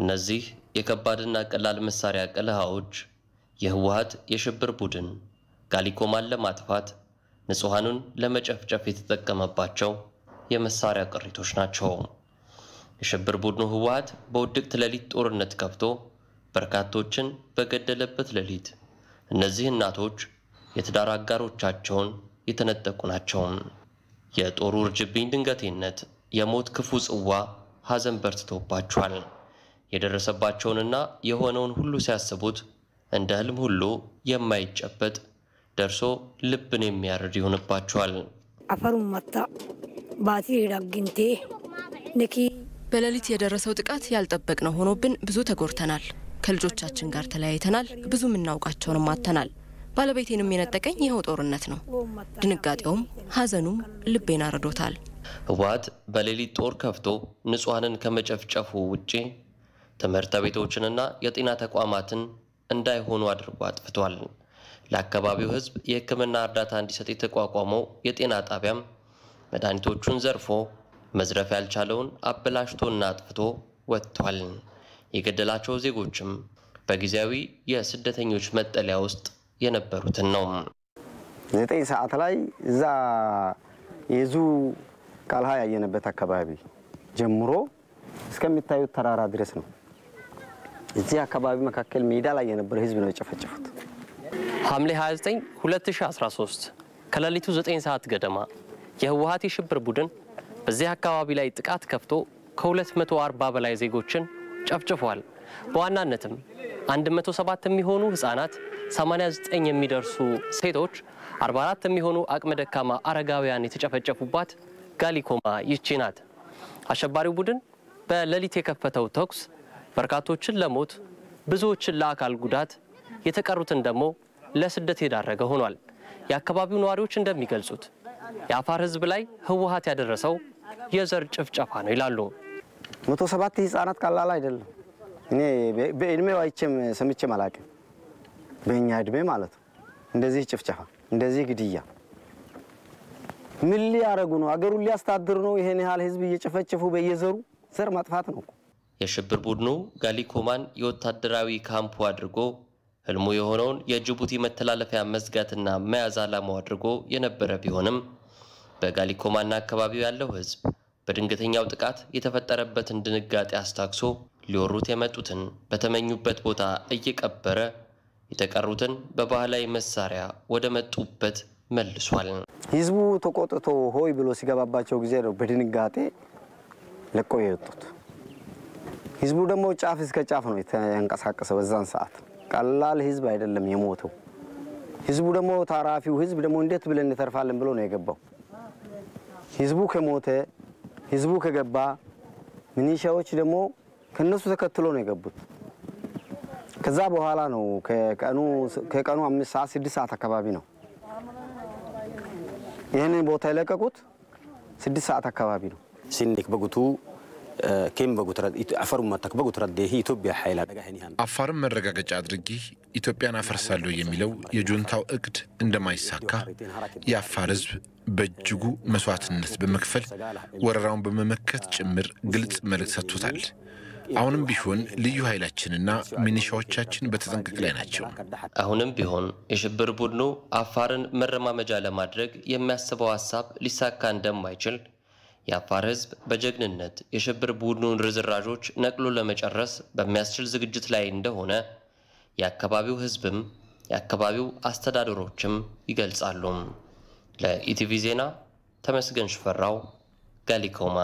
እነዚህ የከባድና ቀላል መሳሪያ ቀለሃዎች የህወሀት የሽብር ቡድን ጋሊኮማን ለማጥፋት ንጹሐኑን ለመጨፍጨፍ የተጠቀመባቸው የመሳሪያ ቅሪቶች ናቸው። የሽብር ቡድኑ ህወሀት በውድቅት ሌሊት ጦርነት ከፍቶ በርካቶችን በገደለበት ሌሊት እነዚህ እናቶች የትዳር አጋሮቻቸውን የተነጠቁ ናቸው። የጦሩ እርጅብኝ ድንገቴነት፣ የሞት ክፉ ጽዋ ሐዘን በርትቶባቸዋል። የደረሰባቸውንና የሆነውን ሁሉ ሲያስቡት እንደ ህልም ሁሉ የማይጨበጥ ደርሶ ልብን የሚያርድ ይሆንባቸዋል። አፈሩመታ ባቲ ዳግንቴ ንኪ በሌሊት የደረሰው ጥቃት ያልጠበቅነው ሆኖብን ብዙ ተጎድተናል። ከልጆቻችን ጋር ተለያይተናል። ብዙ የምናውቃቸውንም አጥተናል። ባለቤቴንም የነጠቀኝ ይኸው ጦርነት ነው። ድንጋጤውም ሀዘኑም ልቤን አርዶታል። ህወሓት በሌሊት ጦር ከፍቶ ንጹሐንን ከመጨፍጨፉ ውጪ ትምህርት ቤቶችንና የጤና ተቋማትን እንዳይሆኑ አድርጎ አጥፍቷል። ለአካባቢው ሕዝብ የሕክምና እርዳታ እንዲሰጥ የተቋቋመው የጤና ጣቢያም መድኃኒቶቹን ዘርፎ መዝረፍ ያልቻለውን አበላሽቶና አጥፍቶ ወጥቷል። የገደላቸው ዜጎችም በጊዜያዊ የስደተኞች መጠለያ ውስጥ የነበሩትን ነው። ዘጠኝ ሰዓት ላይ እዛ የዙ ቃልሃ ያየነበት አካባቢ ጀምሮ እስከሚታዩት ተራራ ድረስ ነው እዚህ አካባቢ መካከል ሜዳ ላይ የነበረ ህዝብ ነው የጨፈጨፉት። ሐምሌ 29 2013 ከሌሊቱ 9 ሰዓት ገደማ የህወሀት የሽብር ቡድን በዚህ አካባቢ ላይ ጥቃት ከፍቶ ከ240 በላይ ዜጎችን ጨፍጭፏል። በዋናነትም 107 የሚሆኑ ህጻናት፣ 89 የሚደርሱ ሴቶች፣ 44 የሚሆኑ አቅመ ደካማ አረጋውያን የተጨፈጨፉባት ጋሊኮማ ይቺ ናት። አሸባሪው ቡድን በሌሊት የከፈተው ተኩስ በርካቶችን ለሞት ብዙዎችን ለአካል ጉዳት የተቀሩትን ደግሞ ለስደት የዳረገ ሆኗል። የአካባቢው ነዋሪዎች እንደሚገልጹት የአፋር ህዝብ ላይ ህወሀት ያደረሰው የዘር ጭፍጨፋ ነው ይላሉ። መቶ ሰባት ህጻናት ቀላል አይደለም። እኔ በእድሜው አይቼም ሰምቼም አላውቅም። በእኛ እድሜ ማለት ነው። እንደዚህ ጭፍጨፋ፣ እንደዚህ ግድያ ምን ሊያረጉ ነው? አገሩን ሊያስተዳድሩ ነው? ይሄን ያህል ህዝብ እየጨፈጨፉ በየዘሩ ዘር ማጥፋት ነው። የሽብር ቡድኑ ጋሊኮማን የወታደራዊ ካምፑ አድርጎ ህልሙ የሆነውን የጅቡቲ መተላለፊያ መዝጋትና መያዝ ዓላማው አድርጎ የነበረ ቢሆንም በጋሊኮማና አካባቢው ያለው ህዝብ በድንገተኛው ጥቃት የተፈጠረበትን ድንጋጤ አስታክሶ ሊወሩት የመጡትን በተመኙበት ቦታ እየቀበረ የተቀሩትን በባህላዊ መሳሪያ ወደ መጡበት መልሷል። ህዝቡ ተቆጥቶ ሆይ ብሎ ሲገባባቸው ጊዜ ነው በድንጋጤ ለቆ የወጡት። ህዝቡ ደግሞ ጫፍ እስከ ጫፍ ነው የተንቀሳቀሰ። በዛን ሰዓት ቀላል ህዝብ አይደለም የሞተው። ህዝቡ ደግሞ ታራፊው ህዝብ ደግሞ እንዴት ብለን እንተርፋለን ብሎ ነው የገባው። ህዝቡ ከሞተ ህዝቡ ከገባ ሚኒሻዎች ደግሞ ከነሱ ተከትሎ ነው የገቡት። ከዛ በኋላ ነው ከቀኑ ከቀኑ አምስት ሰዓት ስድስት ሰዓት አካባቢ ነው ይህንን ቦታ የለቀቁት። ስድስት ሰዓት አካባቢ ነው ሲኔክ በጉቱ አፋርን መረጋገጫ አድርጌ ኢትዮጵያን አፈርሳለሁ የሚለው የጁንታው እቅድ እንደማይሳካ የአፋር ሕዝብ በእጅጉ መስዋዕትነት በመክፈል ወረራውን በመመከት ጭምር ግልጽ መልእክት ሰጥቶታል። አሁንም ቢሆን ልዩ ኃይላችንና ሚኒሻዎቻችን በተጠንቀቅ ላይ ናቸው። አሁንም ቢሆን የሽብር ቡድኑ አፋርን መረማመጃ ለማድረግ የሚያስበው ሀሳብ ሊሳካ እንደማይችል የአፋር ህዝብ በጀግንነት የሽብር ቡድኑን ርዝራዦች ነቅሎ ለመጨረስ በሚያስችል ዝግጅት ላይ እንደሆነ የአካባቢው ህዝብም የአካባቢው አስተዳደሮችም ይገልጻሉ። ለኢቲቪ ዜና ተመስገን ሽፈራው ጋሊኮማ